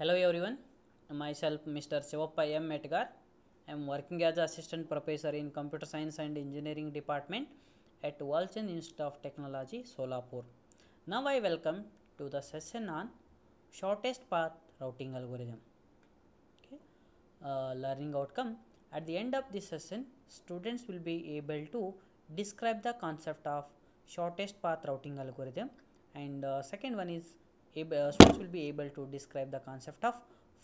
Hello everyone, myself Mr. Shivappa M. Metgar. I am working as assistant professor in Computer Science and Engineering Department at Walchan Institute of Technology, Solapur. Now I welcome to the session on shortest path routing algorithm. Okay. Uh, learning outcome. At the end of this session, students will be able to describe the concept of shortest path routing algorithm and uh, second one is able, uh, students will be able to describe the concept of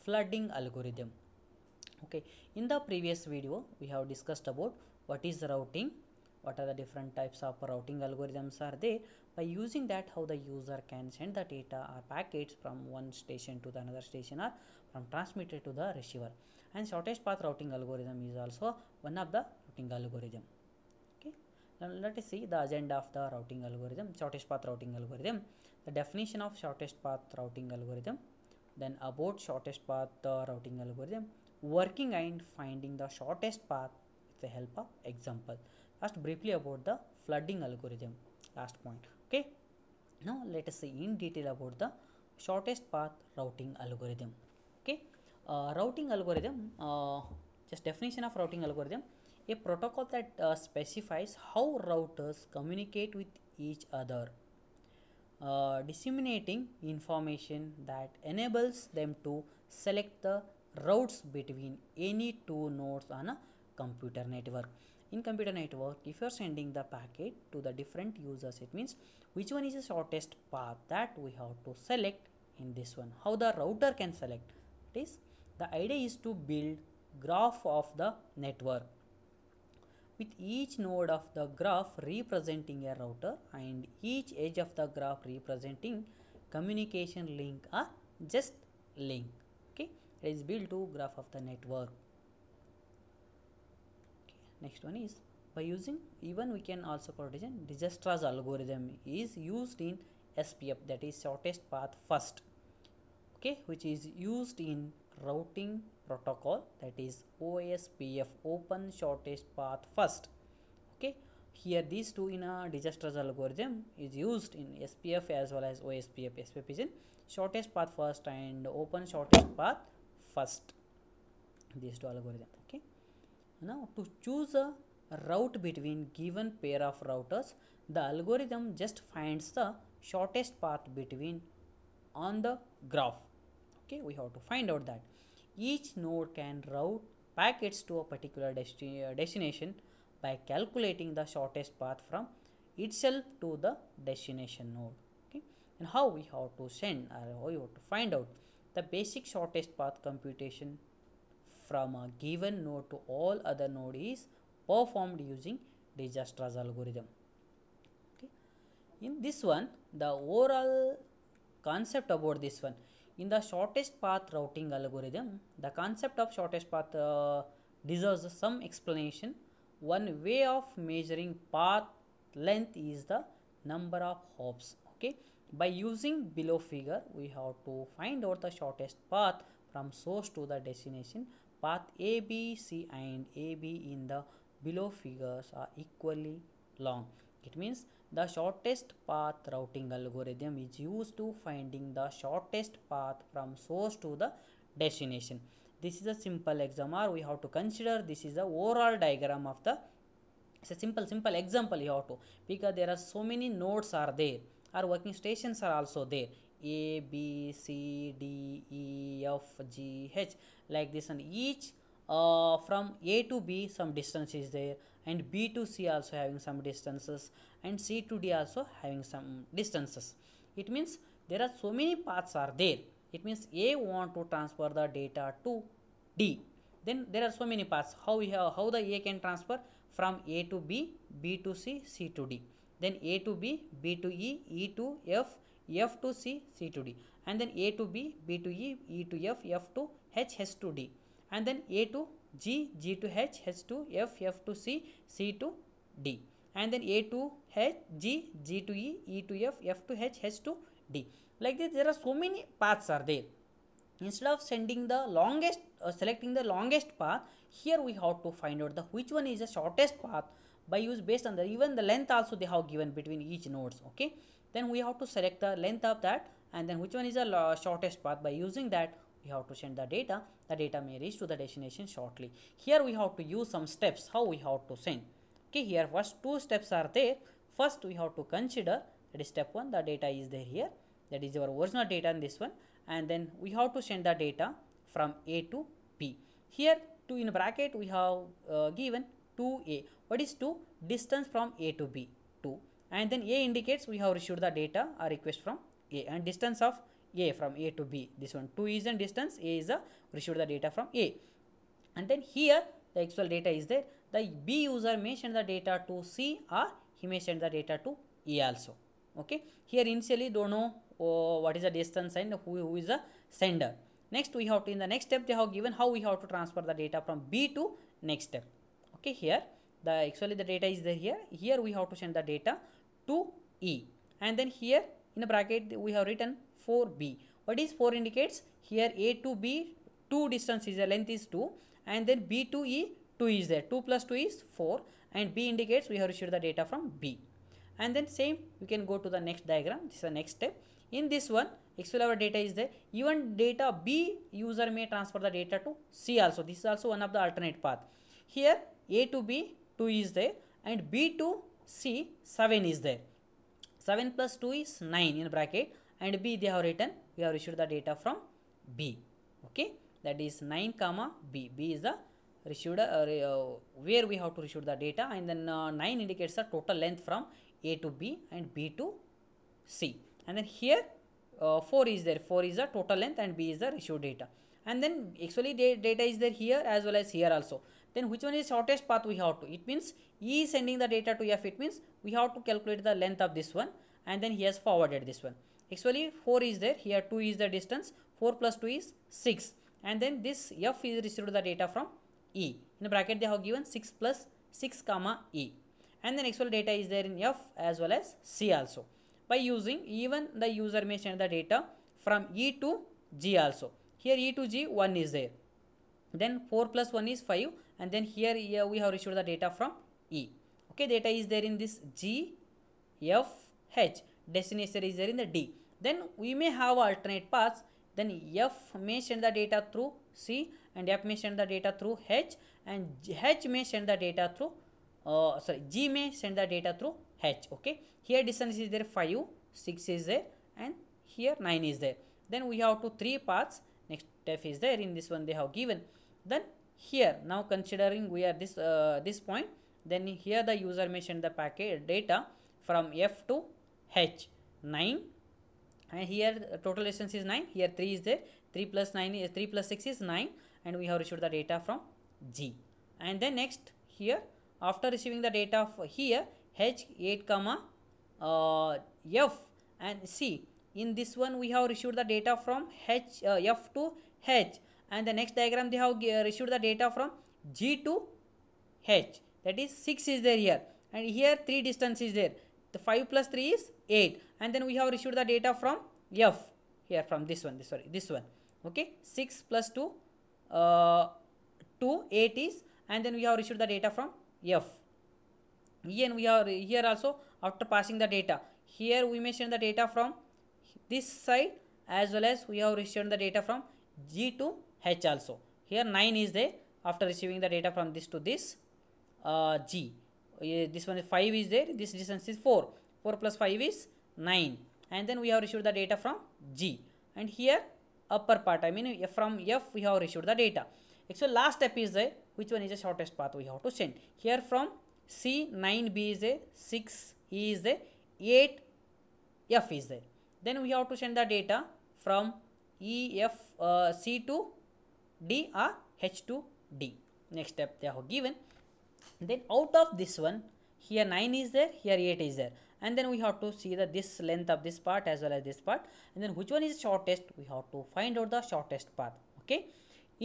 flooding algorithm okay in the previous video we have discussed about what is routing what are the different types of routing algorithms are there by using that how the user can send the data or packets from one station to the another station or from transmitter to the receiver and shortest path routing algorithm is also one of the routing algorithm okay now let us see the agenda of the routing algorithm shortest path routing algorithm the definition of shortest path routing algorithm then about shortest path uh, routing algorithm working and finding the shortest path with the help of example First briefly about the flooding algorithm last point okay now let us see in detail about the shortest path routing algorithm okay uh, routing algorithm uh, just definition of routing algorithm a protocol that uh, specifies how routers communicate with each other disseminating information that enables them to select the routes between any two nodes on a computer network in computer network if you're sending the packet to the different users it means which one is the shortest path that we have to select in this one how the router can select it is the idea is to build graph of the network with each node of the graph representing a router and each edge of the graph representing communication link or just link okay it is built to graph of the network okay. next one is by using even we can also call it as disastrous algorithm is used in SPF that is shortest path first okay which is used in routing protocol that is OSPF open shortest path first okay here these two in a disasters algorithm is used in SPF as well as OSPF SPF is in shortest path first and open shortest path first these two algorithm okay now to choose a route between given pair of routers the algorithm just finds the shortest path between on the graph okay we have to find out that each node can route packets to a particular desti uh, destination by calculating the shortest path from itself to the destination node. Okay? And how we have to send or how you have to find out the basic shortest path computation from a given node to all other node is performed using Dijkstra's algorithm. Okay. In this one, the overall concept about this one in the shortest path routing algorithm, the concept of shortest path uh, deserves some explanation. One way of measuring path length is the number of hops. Okay, by using below figure, we have to find out the shortest path from source to the destination. Path A, B, C, and A, B in the below figures are equally long. It means The shortest path routing algorithm is used to finding the shortest path from source to the destination. This is a simple exam or we have to consider this is the overall diagram of the it's a simple simple example you have to because there are so many nodes are there our working stations are also there a b c d e f g h like this and each uh, from A to B some distance is there and B to C also having some distances and C to D also having some distances. It means there are so many paths are there. It means A want to transfer the data to D. Then there are so many paths. How we have, how the A can transfer from A to B, B to C, C to D. Then A to B, B to E, E to F, F to C, C to D. And then A to B, B to E, E to F, F to H, H to D and then A to G, G to H, H to F, F to C, C to D and then A to H, G, G to E, E to F, F to H, H to D. Like this there are so many paths are there. Instead of sending the longest uh, selecting the longest path, here we have to find out the which one is the shortest path by use based on the even the length also they have given between each nodes okay then we have to select the length of that and then which one is the shortest path by using that we have to send the data the data may reach to the destination shortly here we have to use some steps how we have to send okay here first two steps are there first we have to consider that is step one the data is there here that is our original data in this one and then we have to send the data from a to b here 2 in bracket we have uh, given 2a what is 2 distance from a to b 2 and then a indicates we have received the data or request from a and distance of a from A to B. This one 2 is a distance, A is a received the data from A. And then here the actual data is there. The B user may send the data to C or he may send the data to E also. Okay. Here initially don't know oh, what is the distance and who, who is the sender. Next we have to in the next step they have given how we have to transfer the data from B to next step. Okay. Here the actually the data is there here. Here we have to send the data to E and then here in a bracket we have written 4b. What is 4 indicates? Here a to b, 2 distance is the length is 2 and then b to e, 2 is there. 2 plus 2 is 4 and b indicates we have received the data from b. And then same, we can go to the next diagram. This is the next step. In this one, XML our data is there. Even data B user may transfer the data to C also. This is also one of the alternate path. Here A to B 2 is there and B to C 7 is there. 7 plus 2 is 9 in bracket and b they have written we have received the data from b okay that is 9 comma b b is the received uh, uh, where we have to receive the data and then uh, 9 indicates the total length from a to b and b to c and then here uh, 4 is there 4 is the total length and b is the received data and then actually data is there here as well as here also then which one is shortest path we have to it means e is sending the data to f it means we have to calculate the length of this one and then he has forwarded this one Actually 4 is there, here 2 is the distance, 4 plus 2 is 6 and then this f is received the data from e. In the bracket they have given 6 plus 6 comma e and then actual data is there in f as well as c also. By using even the user may send the data from e to g also. Here e to g 1 is there. Then 4 plus 1 is 5 and then here, here we have received the data from e. Okay data is there in this g f h destination is there in the D. Then we may have alternate paths. Then F may send the data through C and F may send the data through H and H may send the data through uh, sorry G may send the data through H. Okay. Here distance is there 5, 6 is there and here 9 is there. Then we have to 3 paths. Next F is there in this one they have given. Then here now considering we are this uh, this point then here the user may send the packet data from F to H 9 and here total essence is 9 here 3 is there 3 plus 9 is 3 plus 6 is 9 and we have received the data from G and then next here after receiving the data here H 8 comma uh, F and C in this one we have received the data from H uh, F to H and the next diagram they have uh, received the data from G to H that is 6 is there here and here 3 distance is there the 5 plus 3 is 8 and then we have received the data from F here from this one this sorry this one okay 6 plus 2 uh, 2 8 is and then we have received the data from F and we have here also after passing the data here we mentioned the data from this side as well as we have received the data from G to H also here 9 is there after receiving the data from this to this uh, G this one is 5 is there this distance is 4 4 plus 5 is 9 and then we have received the data from G and here upper part I mean from F we have received the data So last step is there. Uh, which one is the shortest path we have to send here from C 9B is a uh, 6 E is there, uh, 8 F is there then we have to send the data from E F uh, C to D or H to D next step they have given then out of this one here 9 is there here 8 is there and then we have to see the this length of this part as well as this part and then which one is shortest we have to find out the shortest path okay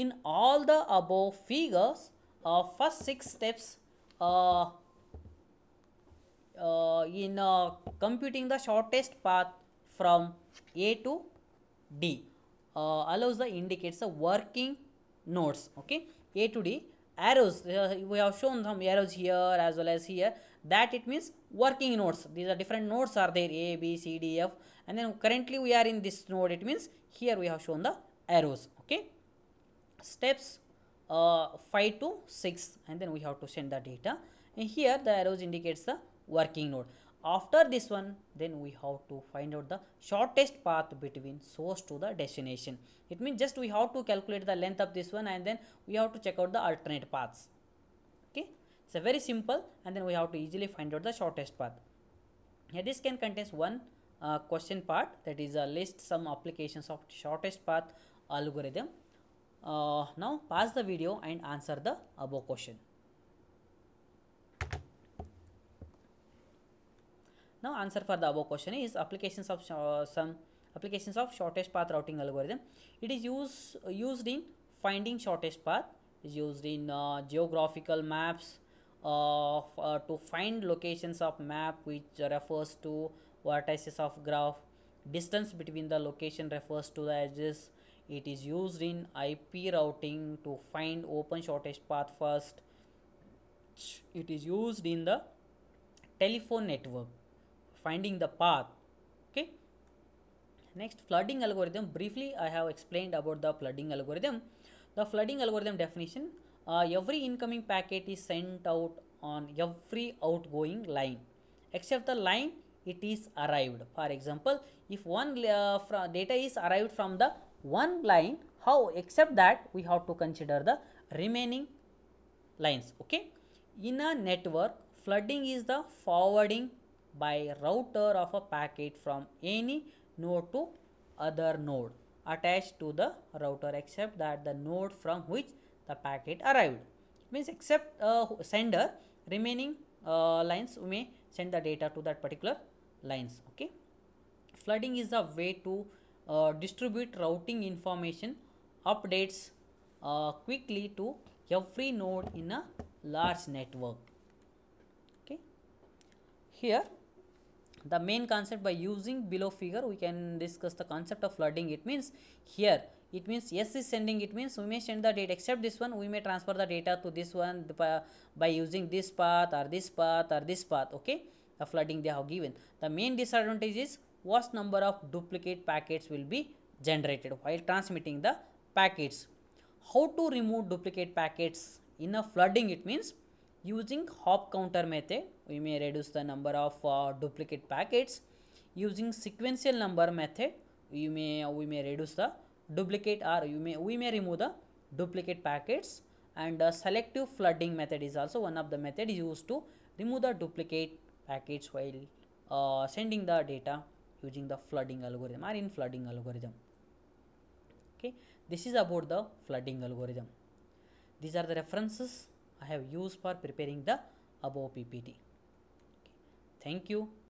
in all the above figures uh, first six steps uh, uh, in uh, computing the shortest path from A to D uh, allows the indicates the working nodes okay A to D arrows uh, we have shown some arrows here as well as here that it means working nodes these are different nodes are there a b c d f and then currently we are in this node it means here we have shown the arrows okay steps uh, 5 to 6 and then we have to send the data and here the arrows indicates the working node after this one then we have to find out the shortest path between source to the destination it means just we have to calculate the length of this one and then we have to check out the alternate paths okay it's a very simple and then we have to easily find out the shortest path here this can contains one uh, question part that is a list some applications of shortest path algorithm uh, now pause the video and answer the above question Now answer for the above question is applications of uh, some applications of shortest path routing algorithm. It is use, used in finding shortest path, is used in uh, geographical maps uh, uh, to find locations of map which refers to vertices of graph. Distance between the location refers to the edges. It is used in IP routing to find open shortest path first. It is used in the telephone network finding the path okay next flooding algorithm briefly i have explained about the flooding algorithm the flooding algorithm definition uh, every incoming packet is sent out on every outgoing line except the line it is arrived for example if one uh, data is arrived from the one line how except that we have to consider the remaining lines okay in a network flooding is the forwarding by router of a packet from any node to other node attached to the router except that the node from which the packet arrived means except uh, sender remaining uh, lines may send the data to that particular lines okay flooding is a way to uh, distribute routing information updates uh, quickly to every node in a large network okay here the main concept by using below figure we can discuss the concept of flooding it means here it means yes is sending it means we may send the data except this one we may transfer the data to this one by using this path or this path or this path okay the flooding they have given the main disadvantage is vast number of duplicate packets will be generated while transmitting the packets how to remove duplicate packets in a flooding it means Using hop counter method, we may reduce the number of uh, duplicate packets. Using sequential number method, we may we may reduce the duplicate or you may we may remove the duplicate packets. And uh, selective flooding method is also one of the method used to remove the duplicate packets while uh, sending the data using the flooding algorithm or in flooding algorithm. Okay, this is about the flooding algorithm. These are the references. I have used for preparing the above PPT. Okay. Thank you.